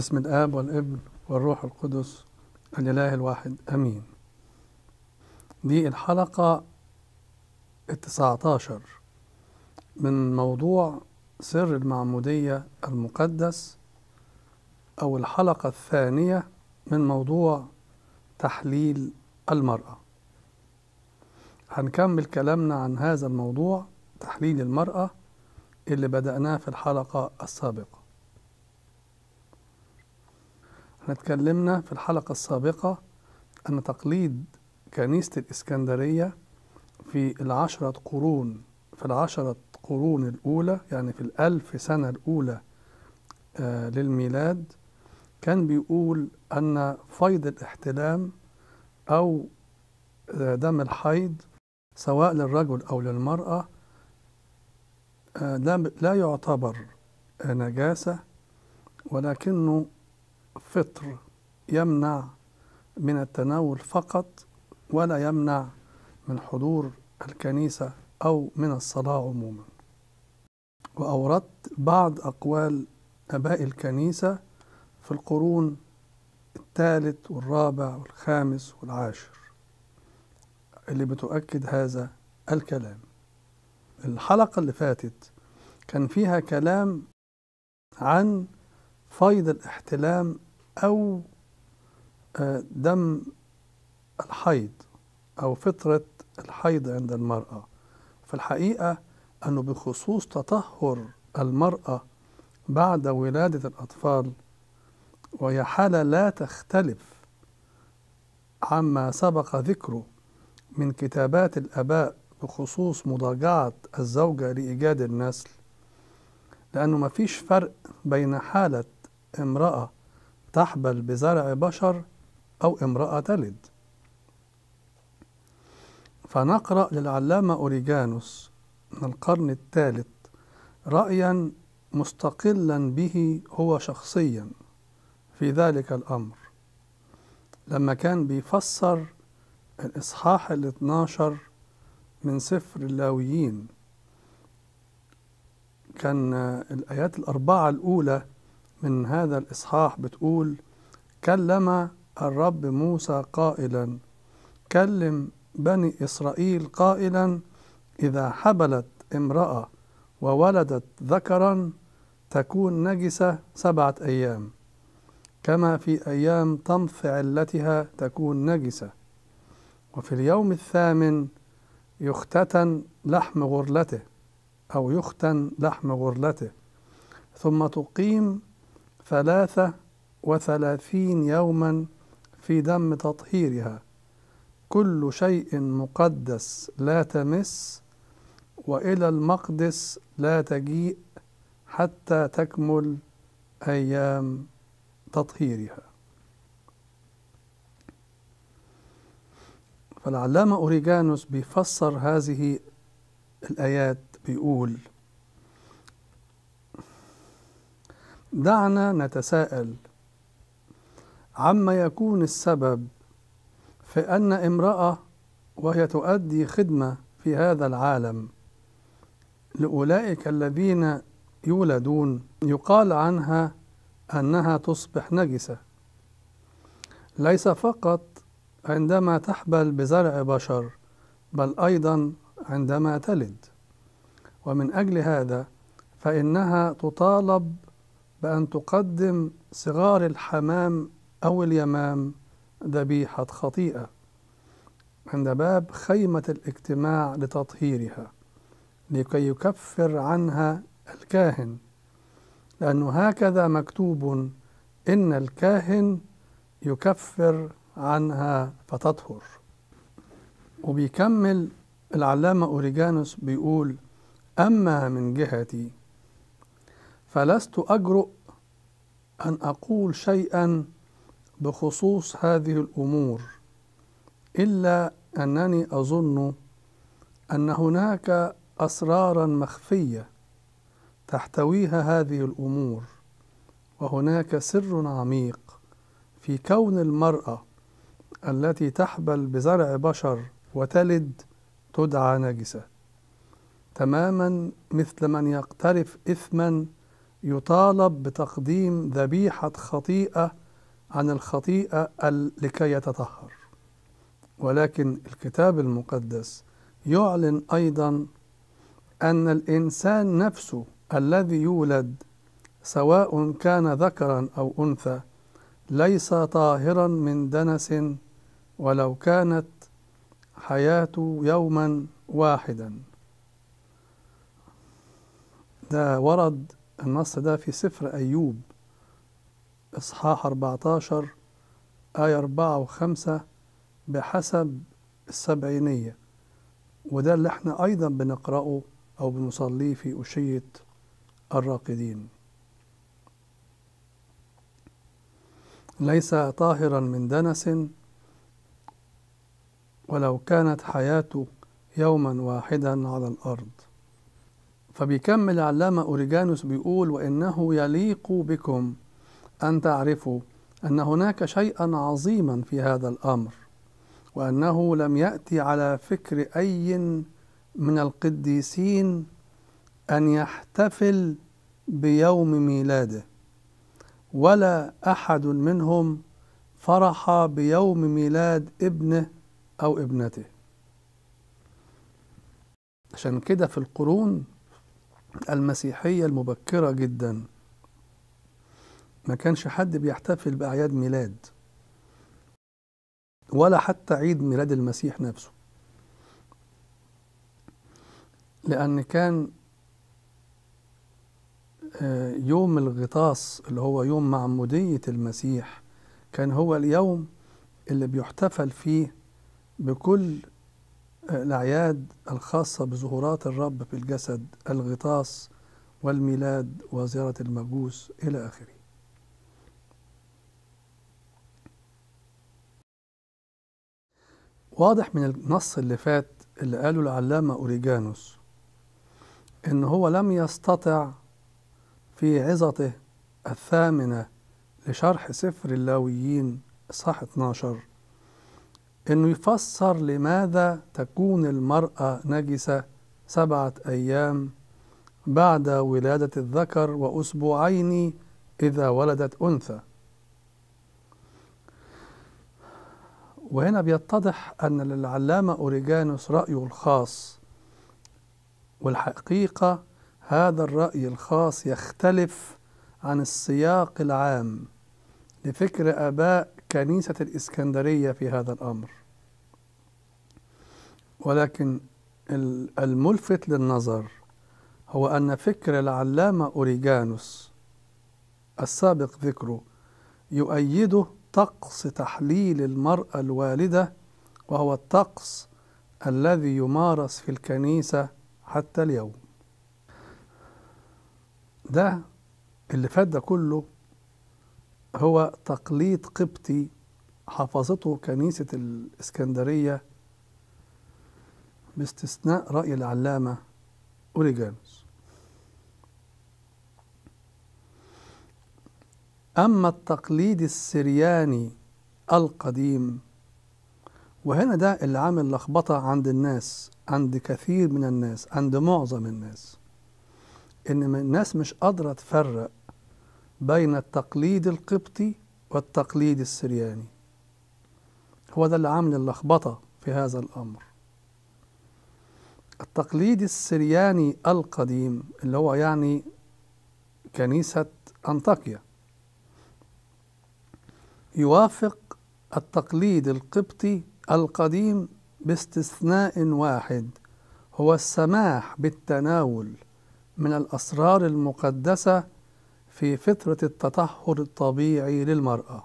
باسم الآب والابن والروح القدس الإله الواحد أمين دي الحلقة التسعة عشر من موضوع سر المعمودية المقدس أو الحلقة الثانية من موضوع تحليل المرأة هنكمل كلامنا عن هذا الموضوع تحليل المرأة اللي بدأناه في الحلقة السابقة احنا اتكلمنا في الحلقة السابقة أن تقليد كنيسة الإسكندرية في العشرة قرون في العشرة قرون الأولى يعني في الألف سنة الأولى آه للميلاد كان بيقول أن فيض الاحتلام أو آه، دم الحيض سواء للرجل أو للمرأة آه، لا يعتبر نجاسة ولكنه فطر يمنع من التناول فقط ولا يمنع من حضور الكنيسة أو من الصلاة عموما وأوردت بعض أقوال آباء الكنيسة في القرون الثالث والرابع والخامس والعاشر اللي بتؤكد هذا الكلام الحلقة اللي فاتت كان فيها كلام عن فيض الاحتلام أو آه، دم الحيض أو فطرة الحيض عند المرأة في الحقيقة أنه بخصوص تطهر المرأة بعد ولادة الأطفال وهي حالة لا تختلف عما سبق ذكره من كتابات الآباء بخصوص مضاجعة الزوجة لإيجاد النسل لأنه ما فيش فرق بين حالة امرأة تحبل بزرع بشر أو امرأة تلد فنقرأ للعلامة أوريجانوس من القرن الثالث رأيا مستقلا به هو شخصيا في ذلك الأمر لما كان بيفسر الإصحاح الاثناشر من سفر اللاويين كان الآيات الأربعة الأولى من هذا الإصحاح بتقول كلم الرب موسى قائلا كلم بني إسرائيل قائلا إذا حبلت امرأة وولدت ذكرا تكون نجسة سبعة أيام كما في أيام طمث علتها تكون نجسة وفي اليوم الثامن يختتن لحم غرلته أو يختن لحم غرلته ثم تقيم ثلاثة وثلاثين يوما في دم تطهيرها كل شيء مقدس لا تمس وإلى المقدس لا تجيء حتى تكمل أيام تطهيرها فالعلامة أوريجانوس بيفسر هذه الآيات بيقول دعنا نتساءل عما يكون السبب في أن امرأة وهي تؤدي خدمة في هذا العالم لأولئك الذين يولدون يقال عنها أنها تصبح نجسة ليس فقط عندما تحبل بزرع بشر بل أيضا عندما تلد ومن أجل هذا فإنها تطالب بأن تقدم صغار الحمام أو اليمام ذبيحة خطيئة عند باب خيمة الاجتماع لتطهيرها لكي يكفر عنها الكاهن لأنه هكذا مكتوب إن الكاهن يكفر عنها فتطهر وبيكمل العلامة أوريجانوس بيقول أما من جهتي فلست أجرؤ أن أقول شيئا بخصوص هذه الأمور إلا أنني أظن أن هناك أسرارا مخفية تحتويها هذه الأمور وهناك سر عميق في كون المرأة التي تحبل بزرع بشر وتلد تدعى نجسة تماما مثل من يقترف إثما يطالب بتقديم ذبيحة خطيئة عن الخطيئة لكي يتطهر ولكن الكتاب المقدس يعلن أيضا أن الإنسان نفسه الذي يولد سواء كان ذكرا أو أنثى ليس طاهرا من دنس ولو كانت حياته يوما واحدا ده ورد النص ده في سفر أيوب إصحاح 14 آية 4 وخمسة بحسب السبعينية وده اللي احنا أيضا بنقرأه أو بنصليه في أشية الراقدين ليس طاهرا من دنس ولو كانت حياته يوما واحدا على الأرض فبيكمل العلامة أوريجانوس بيقول وإنه يليق بكم أن تعرفوا أن هناك شيئا عظيما في هذا الأمر وأنه لم يأتي على فكر أي من القديسين أن يحتفل بيوم ميلاده ولا أحد منهم فرح بيوم ميلاد ابنه أو ابنته عشان كده في القرون المسيحية المبكرة جدا ما كانش حد بيحتفل بأعياد ميلاد ولا حتى عيد ميلاد المسيح نفسه لأن كان آه، يوم الغطاس اللي هو يوم معمودية المسيح كان هو اليوم اللي بيحتفل فيه بكل الأعياد الخاصة بظهورات الرب في الجسد الغطاس والميلاد وزيارة المجوس إلى آخره واضح من النص اللي فات اللي قاله العلامة أوريجانوس إن هو لم يستطع في عظته الثامنة لشرح سفر اللاويين صح 12 انه يفسر لماذا تكون المرأة نجسة سبعة ايام بعد ولادة الذكر واسبوعين اذا ولدت انثى وهنا بيتضح أن للعلامة أوريجانوس رأيه الخاص والحقيقة هذا الرأي الخاص يختلف عن السياق العام لفكر آباء كنيسة الإسكندرية في هذا الأمر ولكن الملفت للنظر هو أن فكر العلامة أوريجانوس السابق ذكره يؤيده طقس تحليل المرأة الوالدة وهو الطقس الذي يمارس في الكنيسة حتى اليوم ده اللي فات ده كله هو تقليد قبطي حفظته كنيسة الإسكندرية باستثناء رأي العلامة أوريجانوس أما التقليد السرياني القديم وهنا ده اللي عامل لخبطة عند الناس عند كثير من الناس عند معظم الناس إن الناس مش قادرة تفرق بين التقليد القبطي والتقليد السرياني هو ده اللي عامل اللخبطة في هذا الأمر التقليد السرياني القديم اللي هو يعني كنيسة أنطاكيا يوافق التقليد القبطي القديم باستثناء واحد هو السماح بالتناول من الأسرار المقدسة في فترة التطهر الطبيعي للمرأة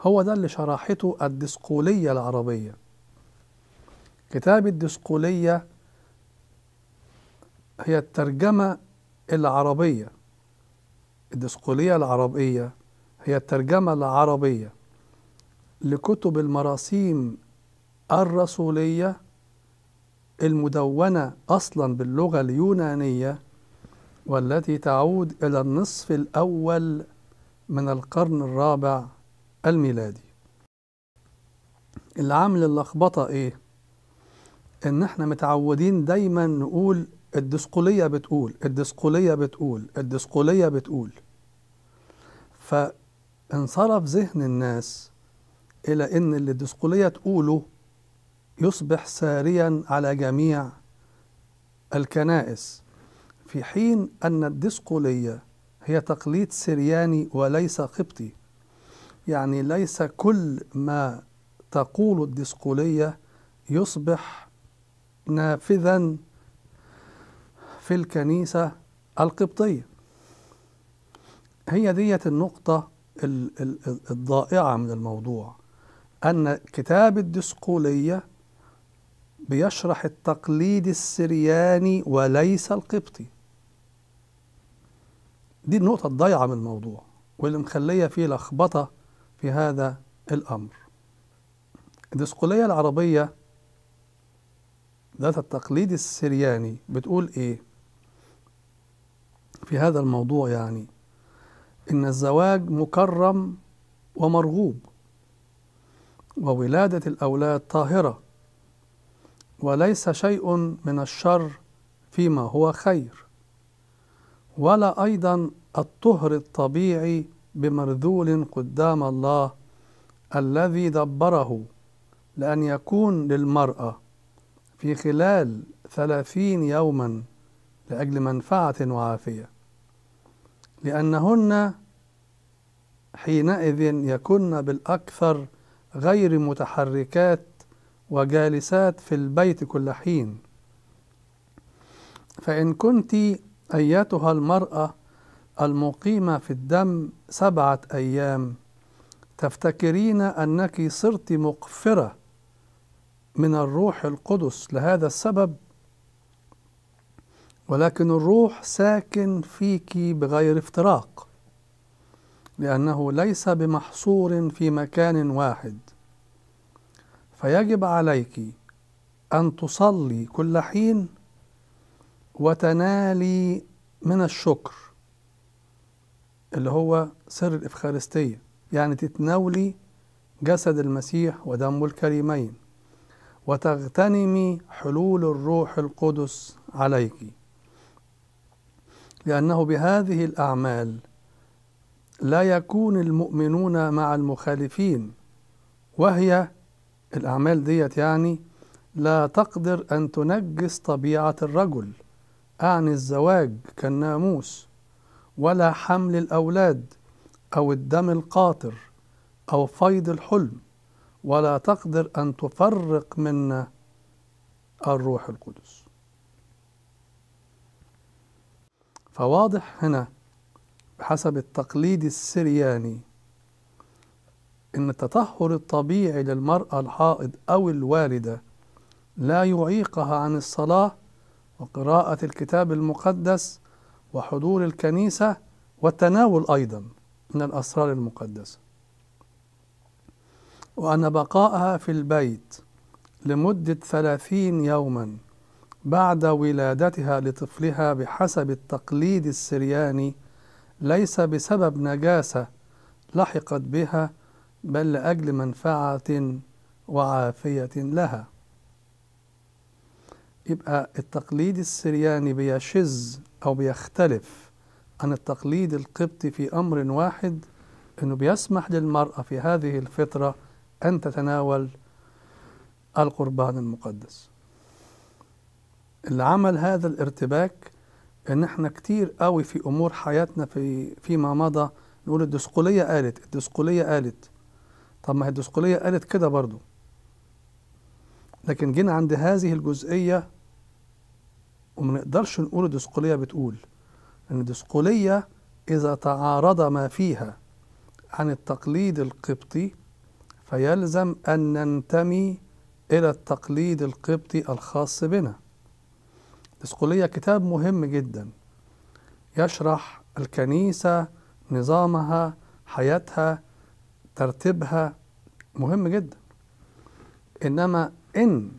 هو ده اللي شرحته الدسقولية العربية كتاب الدسقولية هي الترجمة العربية الدسقولية العربية هي الترجمة العربية لكتب المراسيم الرسولية المدونة أصلا باللغة اليونانية والتي تعود إلى النصف الأول من القرن الرابع الميلادي اللي عامل اللخبطة إيه؟ إن إحنا متعودين دايما نقول الدسقولية بتقول الدسقولية بتقول الدسقولية بتقول فانصرف ذهن الناس إلى إن اللي الدسقولية تقوله يصبح ساريا على جميع الكنائس في حين أن الدسقولية هي تقليد سرياني وليس قبطي يعني ليس كل ما تقول الدسقولية يصبح نافذا في الكنيسة القبطية هي دية النقطة الضائعة من الموضوع أن كتاب الدسقولية بيشرح التقليد السرياني وليس القبطي دي النقطة الضايعة من الموضوع واللي مخلية فيه لخبطة في هذا الأمر الدسقلية العربية ذات التقليد السرياني بتقول إيه في هذا الموضوع يعني إن الزواج مكرم ومرغوب وولادة الأولاد طاهرة وليس شيء من الشر فيما هو خير ولا أيضا الطهر الطبيعي بمرذول قدام الله الذي دبره لأن يكون للمرأة في خلال ثلاثين يوما لأجل منفعة وعافية لأنهن حينئذ يكن بالأكثر غير متحركات وجالسات في البيت كل حين فإن كنت أيتها المرأة المقيمة في الدم سبعة أيام تفتكرين أنك صرت مقفرة من الروح القدس لهذا السبب ولكن الروح ساكن فيك بغير افتراق لأنه ليس بمحصور في مكان واحد فيجب عليك أن تصلي كل حين وتنالي من الشكر اللي هو سر الإفخارستية يعني تتناولي جسد المسيح ودمه الكريمين وتغتنمي حلول الروح القدس عليك لأنه بهذه الأعمال لا يكون المؤمنون مع المخالفين وهي الأعمال ديت يعني لا تقدر أن تنجس طبيعة الرجل أعني الزواج كالناموس ولا حمل الأولاد أو الدم القاطر أو فيض الحلم ولا تقدر أن تفرق منا الروح القدس فواضح هنا بحسب التقليد السرياني ان التطهر الطبيعي للمراه الحائض او الوالده لا يعيقها عن الصلاه وقراءة الكتاب المقدس وحضور الكنيسة والتناول أيضا من الأسرار المقدسة وأن بقاءها في البيت لمدة ثلاثين يوما بعد ولادتها لطفلها بحسب التقليد السرياني ليس بسبب نجاسة لحقت بها بل لأجل منفعة وعافية لها يبقى التقليد السرياني بيشذ أو بيختلف عن التقليد القبطي في أمر واحد أنه بيسمح للمرأة في هذه الفترة أن تتناول القربان المقدس اللي عمل هذا الارتباك ان احنا كتير قوي في امور حياتنا في فيما مضى نقول الدسقليه قالت الدسقليه قالت طب ما هي الدسقليه قالت كده برضو لكن جينا عند هذه الجزئيه وما نقدرش نقول الدسقلية بتقول أن الدسقلية إذا تعارض ما فيها عن التقليد القبطي فيلزم أن ننتمي إلى التقليد القبطي الخاص بنا الدسقلية كتاب مهم جدا يشرح الكنيسة نظامها حياتها ترتيبها مهم جدا إنما إن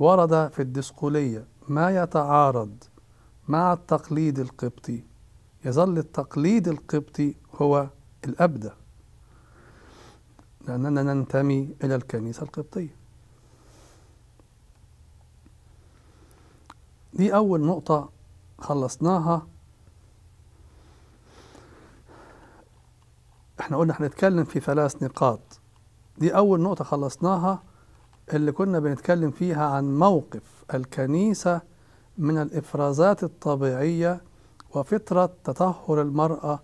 ورد في الدسقوليه ما يتعارض مع التقليد القبطي يظل التقليد القبطي هو الأبدى لأننا ننتمي إلى الكنيسة القبطية دي أول نقطة خلصناها احنا قلنا هنتكلم في ثلاث نقاط دي أول نقطة خلصناها اللي كنا بنتكلم فيها عن موقف الكنيسة من الإفرازات الطبيعية وفطرة تطهر المرأة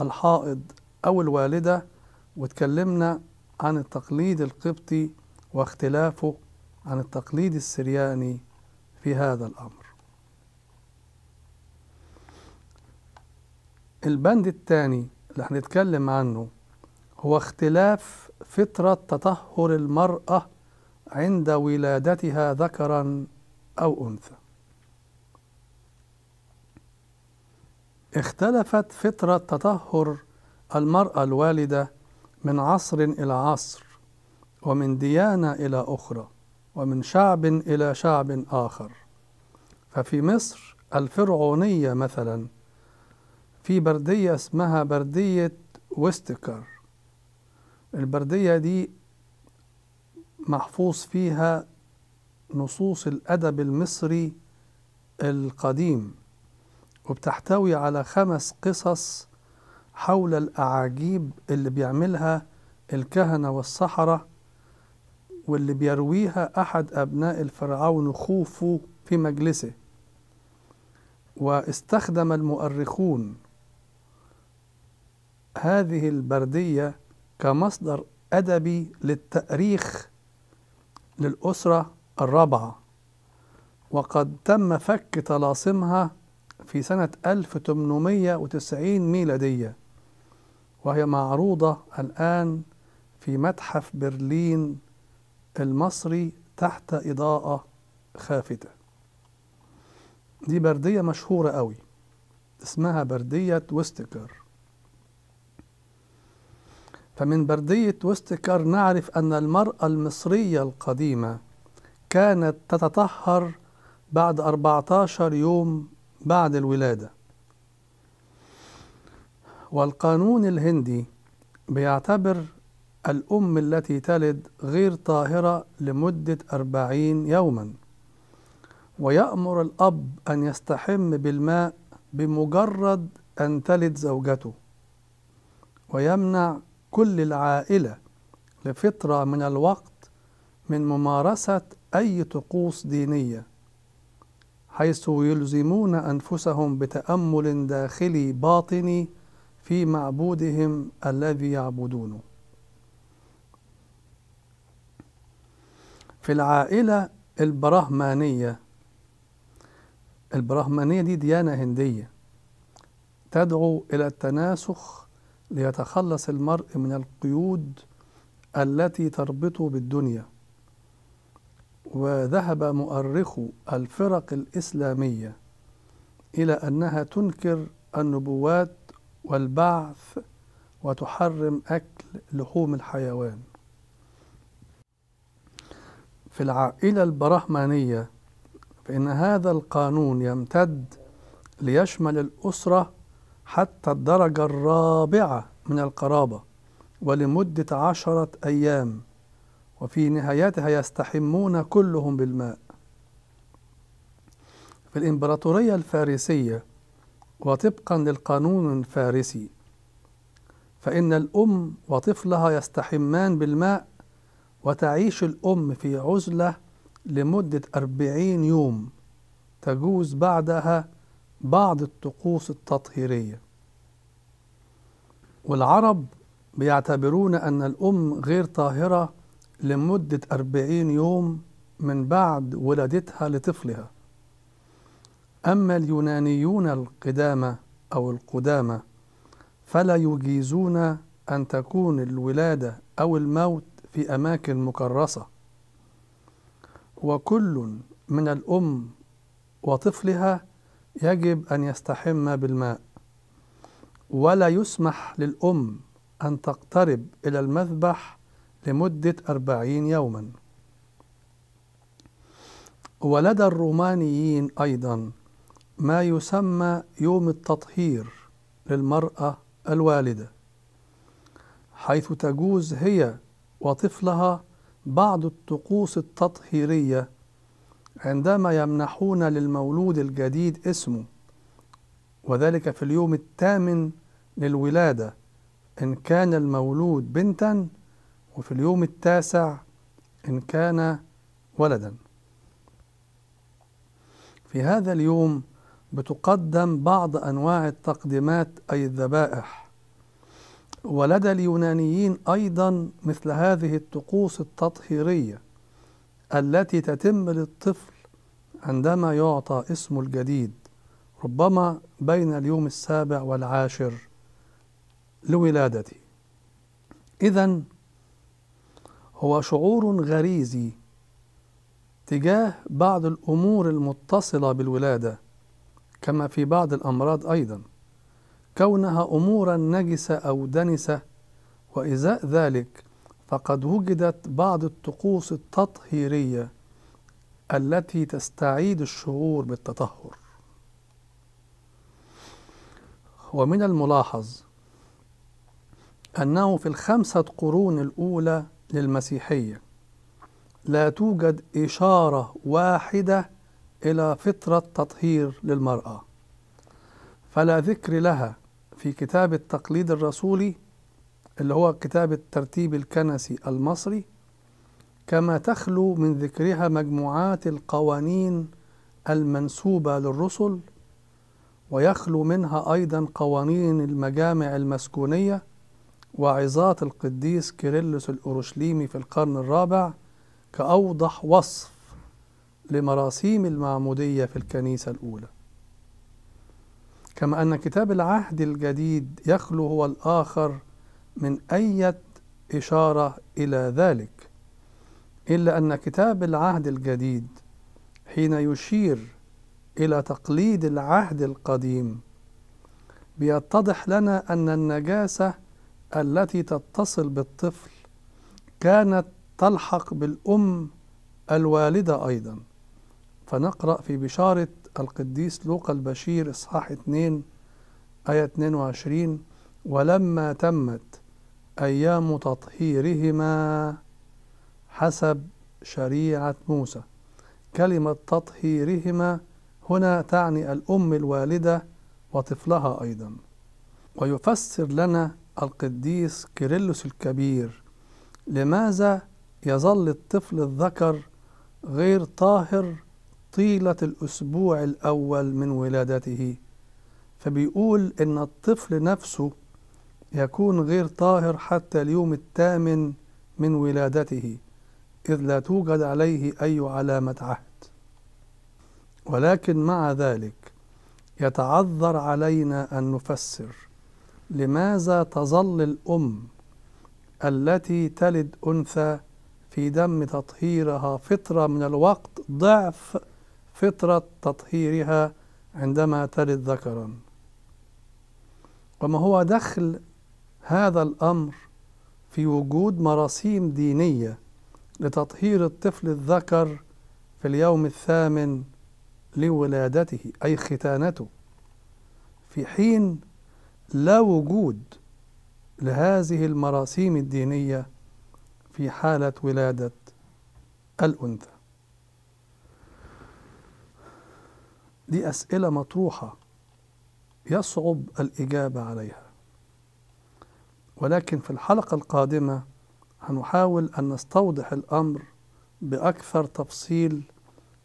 الحائض أو الوالدة واتكلمنا عن التقليد القبطي واختلافه عن التقليد السرياني في هذا الأمر البند الثاني اللي هنتكلم عنه هو اختلاف فطرة تطهر المرأة عند ولادتها ذكرا أو أنثى اختلفت فطرة تطهر المرأة الوالدة من عصر إلى عصر ومن ديانة إلى أخرى ومن شعب إلى شعب آخر ففي مصر الفرعونية مثلا في بردية اسمها بردية وستكر البردية دي محفوظ فيها نصوص الأدب المصري القديم وبتحتوي على خمس قصص حول الأعاجيب اللي بيعملها الكهنة والسحرة واللي بيرويها أحد أبناء الفرعون خوفو في مجلسه واستخدم المؤرخون هذه البردية كمصدر أدبي للتأريخ للأسرة الرابعة وقد تم فك طلاسمها في سنة 1890 ميلادية وهي معروضة الآن في متحف برلين المصري تحت إضاءة خافتة دي بردية مشهورة قوي اسمها بردية ويستكر فمن بردية وستكر نعرف أن المرأة المصرية القديمة كانت تتطهر بعد 14 يوم بعد الولادة والقانون الهندي بيعتبر الأم التي تلد غير طاهرة لمدة أربعين يوما ويأمر الأب أن يستحم بالماء بمجرد أن تلد زوجته ويمنع كل العائلة لفترة من الوقت من ممارسة أي طقوس دينية حيث يلزمون أنفسهم بتأمل داخلي باطني في معبودهم الذي يعبدونه في العائلة البراهمانية البراهمانية دي ديانة هندية تدعو إلى التناسخ ليتخلص المرء من القيود التي تربطه بالدنيا وذهب مؤرخو الفرق الإسلامية إلى أنها تنكر النبوات والبعث وتحرم أكل لحوم الحيوان في العائلة البرهمانية فإن هذا القانون يمتد ليشمل الأسرة حتى الدرجة الرابعة من القرابة ولمدة عشرة أيام وفي نهايتها يستحمون كلهم بالماء في الإمبراطورية الفارسية وطبقا للقانون الفارسي فإن الأم وطفلها يستحمان بالماء وتعيش الأم في عزلة لمدة أربعين يوم تجوز بعدها بعض الطقوس التطهيرية والعرب بيعتبرون أن الأم غير طاهرة لمدة أربعين يوم من بعد ولادتها لطفلها أما اليونانيون القدامى أو القدامى فلا يجيزون أن تكون الولادة أو الموت في أماكن مكرسة وكل من الأم وطفلها يجب أن يستحم بالماء ولا يسمح للأم أن تقترب إلى المذبح لمدة أربعين يوما ولدى الرومانيين أيضا ما يسمى يوم التطهير للمرأة الوالدة حيث تجوز هي وطفلها بعض الطقوس التطهيرية عندما يمنحون للمولود الجديد اسمه وذلك في اليوم الثامن للولادة إن كان المولود بنتا وفي اليوم التاسع إن كان ولدا في هذا اليوم بتقدم بعض أنواع التقديمات أي الذبائح ولدى اليونانيين أيضا مثل هذه الطقوس التطهيرية التي تتم للطفل عندما يعطى اسمه الجديد ربما بين اليوم السابع والعاشر لولادته إذا هو شعور غريزي تجاه بعض الأمور المتصلة بالولادة كما في بعض الأمراض أيضا كونها أمورا نجسة أو دنسة وإزاء ذلك فقد وجدت بعض الطقوس التطهيرية التي تستعيد الشعور بالتطهر ومن الملاحظ أنه في الخمسة قرون الأولى للمسيحية لا توجد إشارة واحدة إلى فطرة تطهير للمرأة فلا ذكر لها في كتاب التقليد الرسولي اللي هو كتاب الترتيب الكنسي المصري كما تخلو من ذكرها مجموعات القوانين المنسوبة للرسل ويخلو منها أيضا قوانين المجامع المسكونية وعظات القديس كيرلس الأورشليمي في القرن الرابع كأوضح وصف لمراسيم المعمودية في الكنيسة الأولى كما أن كتاب العهد الجديد يخلو هو الآخر من أي إشارة إلى ذلك إلا أن كتاب العهد الجديد حين يشير إلى تقليد العهد القديم بيتضح لنا أن النجاسة التي تتصل بالطفل كانت تلحق بالأم الوالدة أيضا فنقرأ في بشارة القديس لوقا البشير إصحاح 2 آية 22 ولما تمت أيام تطهيرهما حسب شريعة موسى كلمة تطهيرهما هنا تعني الأم الوالدة وطفلها أيضا ويفسر لنا القديس كيرلس الكبير لماذا يظل الطفل الذكر غير طاهر طيلة الأسبوع الأول من ولادته فبيقول إن الطفل نفسه يكون غير طاهر حتى اليوم الثامن من ولادته إذ لا توجد عليه أي علامة عهد ولكن مع ذلك يتعذر علينا أن نفسر لماذا تظل الأم التي تلد أنثى في دم تطهيرها فترة من الوقت ضعف فترة تطهيرها عندما تلد ذكرا وما هو دخل هذا الأمر في وجود مراسيم دينية لتطهير الطفل الذكر في اليوم الثامن لولادته أي ختانته في حين لا وجود لهذه المراسيم الدينية في حالة ولادة الأنثى دي أسئلة مطروحة يصعب الإجابة عليها ولكن في الحلقة القادمة هنحاول أن نستوضح الأمر بأكثر تفصيل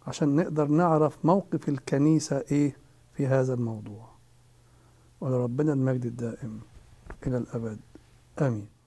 عشان نقدر نعرف موقف الكنيسة إيه في هذا الموضوع ولربنا المجد الدائم إلى الأبد آمين